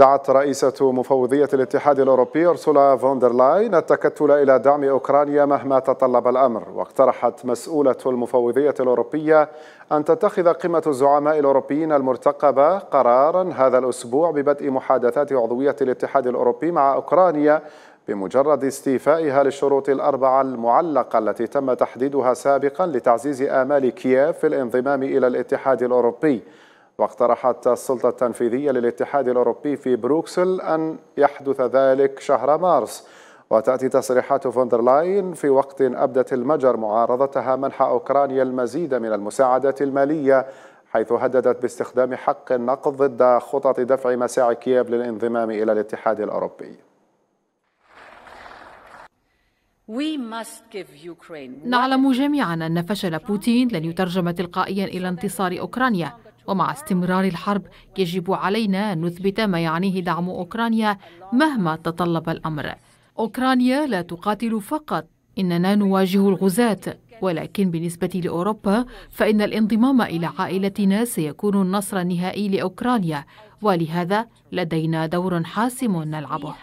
دعت رئيسة مفوضية الاتحاد الأوروبي أرسولا فوندرلاين التكتل إلى دعم أوكرانيا مهما تطلب الأمر واقترحت مسؤولة المفوضية الأوروبية أن تتخذ قمة الزعماء الأوروبيين المرتقبة قرارا هذا الأسبوع ببدء محادثات عضوية الاتحاد الأوروبي مع أوكرانيا بمجرد استيفائها للشروط الأربعة المعلقة التي تم تحديدها سابقا لتعزيز آمال كييف في الانضمام إلى الاتحاد الأوروبي واقترحت السلطة التنفيذية للاتحاد الأوروبي في بروكسل أن يحدث ذلك شهر مارس وتأتي تصريحات فوندرلاين في وقت أبدت المجر معارضتها منح أوكرانيا المزيد من المساعدات المالية حيث هددت باستخدام حق النقد ضد خطط دفع مساعي كييف للانضمام إلى الاتحاد الأوروبي نعلم جميعا أن فشل بوتين لن يترجم تلقائيا إلى انتصار أوكرانيا ومع استمرار الحرب يجب علينا أن نثبت ما يعنيه دعم أوكرانيا مهما تطلب الأمر أوكرانيا لا تقاتل فقط إننا نواجه الغزاة ولكن بالنسبة لأوروبا فإن الانضمام إلى عائلتنا سيكون النصر النهائي لأوكرانيا ولهذا لدينا دور حاسم نلعبه